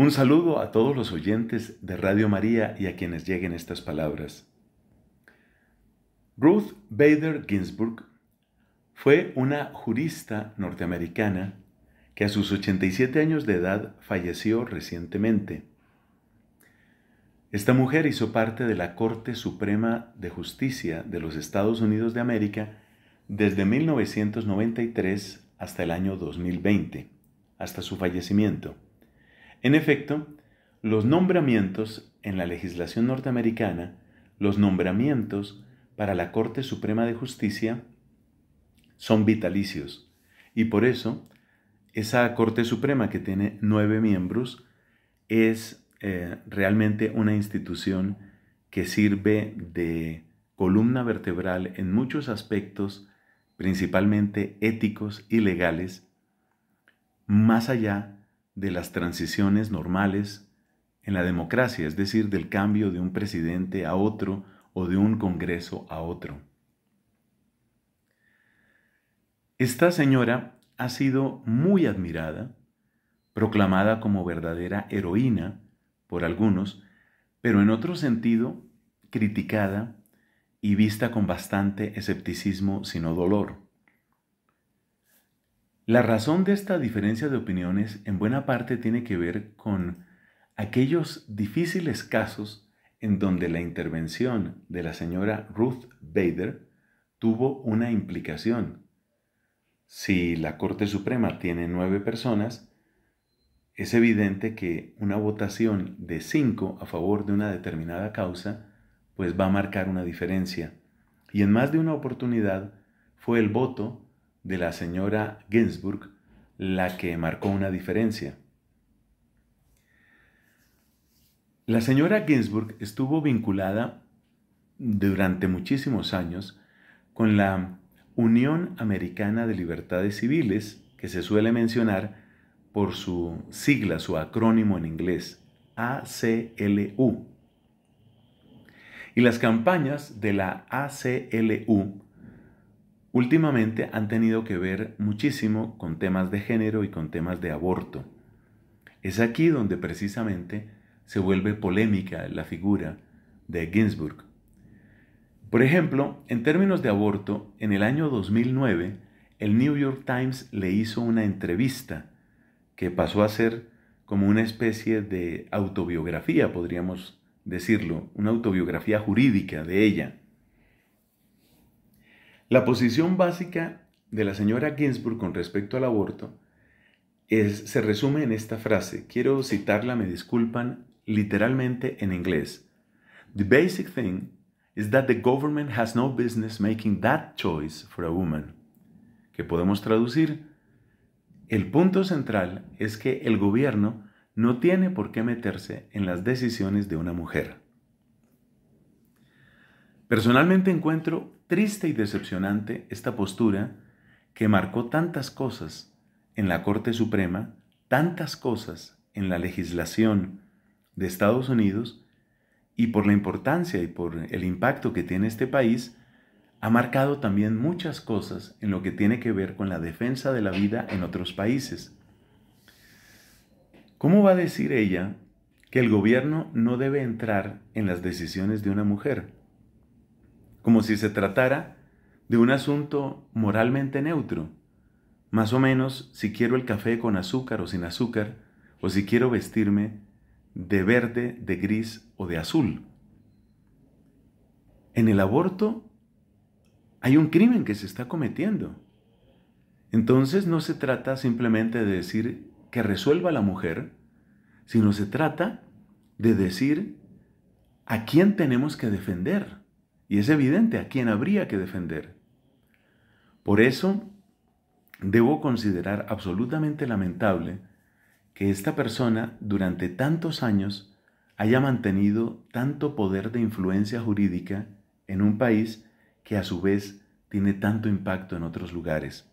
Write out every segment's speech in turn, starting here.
Un saludo a todos los oyentes de Radio María y a quienes lleguen estas palabras. Ruth Bader Ginsburg fue una jurista norteamericana que a sus 87 años de edad falleció recientemente. Esta mujer hizo parte de la Corte Suprema de Justicia de los Estados Unidos de América desde 1993 hasta el año 2020, hasta su fallecimiento. En efecto, los nombramientos en la legislación norteamericana, los nombramientos para la Corte Suprema de Justicia son vitalicios y por eso esa Corte Suprema que tiene nueve miembros es eh, realmente una institución que sirve de columna vertebral en muchos aspectos, principalmente éticos y legales, más allá de de las transiciones normales en la democracia, es decir, del cambio de un presidente a otro o de un Congreso a otro. Esta señora ha sido muy admirada, proclamada como verdadera heroína por algunos, pero en otro sentido criticada y vista con bastante escepticismo, sino dolor. La razón de esta diferencia de opiniones en buena parte tiene que ver con aquellos difíciles casos en donde la intervención de la señora Ruth Bader tuvo una implicación. Si la Corte Suprema tiene nueve personas, es evidente que una votación de cinco a favor de una determinada causa pues va a marcar una diferencia. Y en más de una oportunidad fue el voto de la señora Ginsburg la que marcó una diferencia. La señora Ginsburg estuvo vinculada durante muchísimos años con la Unión Americana de Libertades Civiles, que se suele mencionar por su sigla, su acrónimo en inglés, ACLU. Y las campañas de la ACLU últimamente han tenido que ver muchísimo con temas de género y con temas de aborto. Es aquí donde precisamente se vuelve polémica la figura de Ginsburg. Por ejemplo, en términos de aborto, en el año 2009, el New York Times le hizo una entrevista que pasó a ser como una especie de autobiografía, podríamos decirlo, una autobiografía jurídica de ella. La posición básica de la señora Ginsburg con respecto al aborto se resume en esta frase. Quiero citarla, me disculpan, literalmente en inglés. The basic thing is that the government has no business making that choice for a woman. Que podemos traducir. El punto central es que el gobierno no tiene por qué meterse en las decisiones de una mujer. Personalmente encuentro triste y decepcionante esta postura que marcó tantas cosas en la Corte Suprema, tantas cosas en la legislación de Estados Unidos y por la importancia y por el impacto que tiene este país, ha marcado también muchas cosas en lo que tiene que ver con la defensa de la vida en otros países. ¿Cómo va a decir ella que el gobierno no debe entrar en las decisiones de una mujer? como si se tratara de un asunto moralmente neutro. Más o menos, si quiero el café con azúcar o sin azúcar, o si quiero vestirme de verde, de gris o de azul. En el aborto hay un crimen que se está cometiendo. Entonces no se trata simplemente de decir que resuelva la mujer, sino se trata de decir a quién tenemos que defender y es evidente a quién habría que defender. Por eso, debo considerar absolutamente lamentable que esta persona durante tantos años haya mantenido tanto poder de influencia jurídica en un país que a su vez tiene tanto impacto en otros lugares.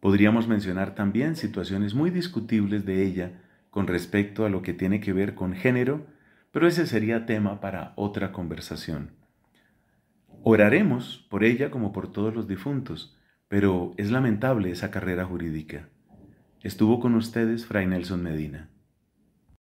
Podríamos mencionar también situaciones muy discutibles de ella con respecto a lo que tiene que ver con género, pero ese sería tema para otra conversación. Oraremos por ella como por todos los difuntos, pero es lamentable esa carrera jurídica. Estuvo con ustedes Fray Nelson Medina.